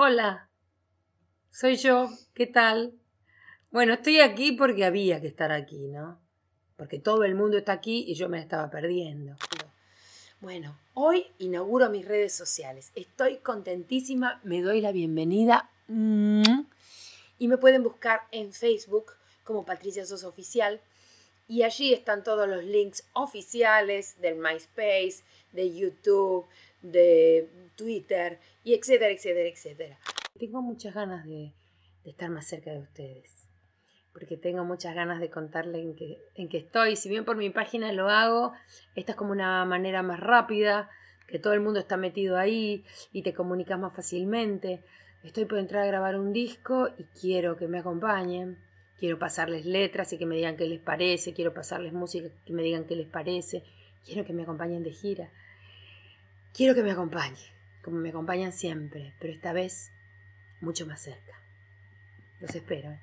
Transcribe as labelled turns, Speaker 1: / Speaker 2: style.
Speaker 1: Hola, soy yo, ¿qué tal? Bueno, estoy aquí porque había que estar aquí, ¿no? Porque todo el mundo está aquí y yo me estaba perdiendo. Bueno, hoy inauguro mis redes sociales. Estoy contentísima, me doy la bienvenida mm, y me pueden buscar en Facebook como Patricia Sosa Oficial. Y allí están todos los links oficiales del MySpace, de YouTube, de Twitter, y etcétera, etcétera, etcétera. Tengo muchas ganas de, estar más cerca de ustedes, porque tengo muchas ganas de contarles en qué, que estoy. Si bien por mi página lo hago, esta es como una manera más rápida, que todo el mundo está metido ahí y te comunicas más fácilmente. Estoy por entrar a grabar un disco y quiero que me acompañen. Quiero pasarles letras y que me digan qué les parece. Quiero pasarles música y que me digan qué les parece. Quiero que me acompañen de gira. Quiero que me acompañe, como me acompañan siempre, pero esta vez mucho más cerca. Los espero. ¿eh?